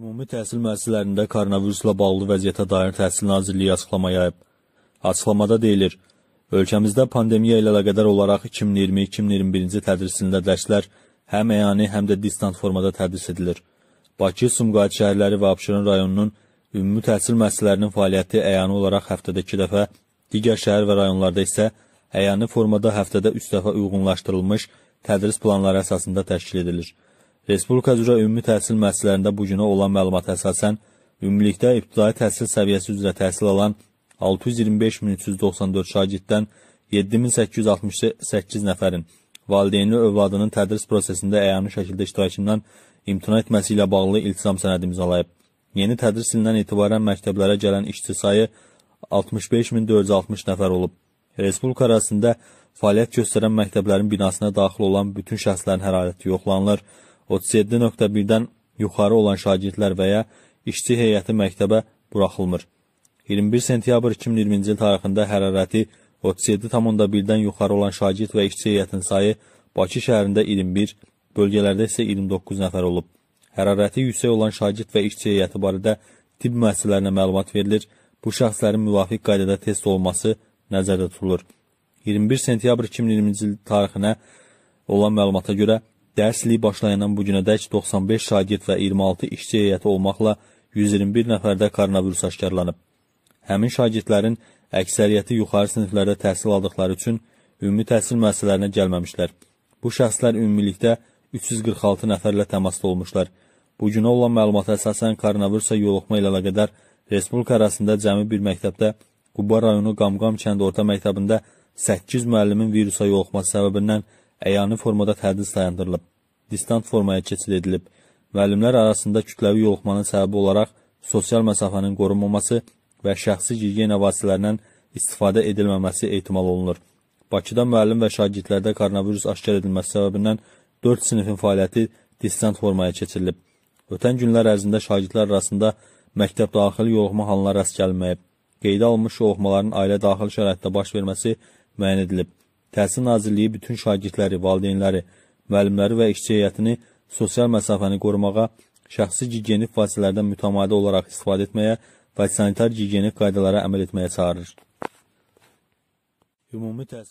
Ümumi təhsil müəssisələrində koronavirusla bağlı vəziyyətə dair Təhsil Nazirliyi açıqlama yayıb. Açıqlamada deyilir, ölkəmizdə pandemiya ilə əlaqədar olaraq 2020-2021-ci tədris ilində dərslər həm əyani, həm də distant formada tədris edilir. Bakı, Sumqayıt şəhərləri və Abşeron rayonunun ümumi təhsil müəssisələrinin fəaliyyəti əyani olaraq həftədə 2 dəfə, digər şəhər və rayonlarda isə əyani formada həftədə 3 dəfə uyğunlaşdırılmış tədris planları əsasında təşkil edilir. Respublika üzrə ümumi təhsil müəssisələrində bu günə olan məlumata əsasən ümumilikdə ibtidai təhsil səviyyəsi üzrə təhsil alan 625394 şagirddən 7868 nəfərin valideynli övladının tədris prosesində əyanlı şəkildə iştirakından imtina etməsi ilə bağlı iltisam sənədi imzalayıb. Yeni tədris ilindən etibarən məktəblərə gələn işçi sayı 65460 nəfər olub. Respublika arasında fəaliyyət göstərən məktəblərin binasına daxil olan bütün şəxslərin hərarəti yoxlanılır. 37.1-dən yuxarı olan şagirdlər və ya işçi heyəti məktəbə buraxılmır. 21 sentyabr 2020-ci il tarixində hərarəti 37.1-dən yuxarı olan şagird və işçi heyətinin sayı Bakı şəhərində 21, bölgələrdə isə 29 nəfər olub. Hərarəti yüksək olan şagird və işçi heyəti barədə tibb müəssisələrinə məlumat verilir. Bu şəxslərin müvafiq qaydada test olunması nəzərdə tutulur. 21 sentyabr 2020-ci il tarixinə olan məlumata görə Dərs ili başlayandan bu günədək 95 şagird və 26 işçi heyəti olmaqla 121 nəfərdə koronavirus aşkarlanıb. Həmin şagirdlərin əksəriyyəti yuxarı siniflərdə təhsil aldıqları üçün ümumi təhsil müəssisələrinə gəlməmişlər. Bu şəxslər ümumilikdə 346 nəfərlə təmasda olmuşlar. Bu günə olan məlumata əsasən koronavirusa yoluxma ilə əlaqədar Respublika arasında cəmi bir məktəbdə Quba rayonu Qamqam kəndi orta məktəbində 8 müəllimin virusa yoluxması səbəbindən əyani formada tədris dayandırılıb, distant formaya keçid edilib və alimlər arasında kütləvi yoluxmanın səbəbi olaraq sosial məsafənin qorunmaması və şəxsi gigiyena vasitələrindən istifadə edilməməsi ehtimal olunur. Bakıda müəllim və şagirdlərdə koronavirus aşkar edilməsi səbəbindən 4 sinifin fəaliyyəti distant formaya keçirilib. Ötən günlər ərzində şagirdlər arasında məktəb daxili yoluxma halına rast gəlməyib. Qeydə alınmış yoluxmaların ailə daxili şəraitdə baş verməsi müəyyən edilib. Təhsil Nazirliyi bütün şagirdləri, valideynləri, müəllimləri və işçi heyətini sosial məsafəni qorumağa, şəxsi gigiyenik vasitələrdən mütəmadi olaraq istifadə etməyə və sanitar gigiyenik qaydalara əməl etməyə çağırır. Ümumi təhsil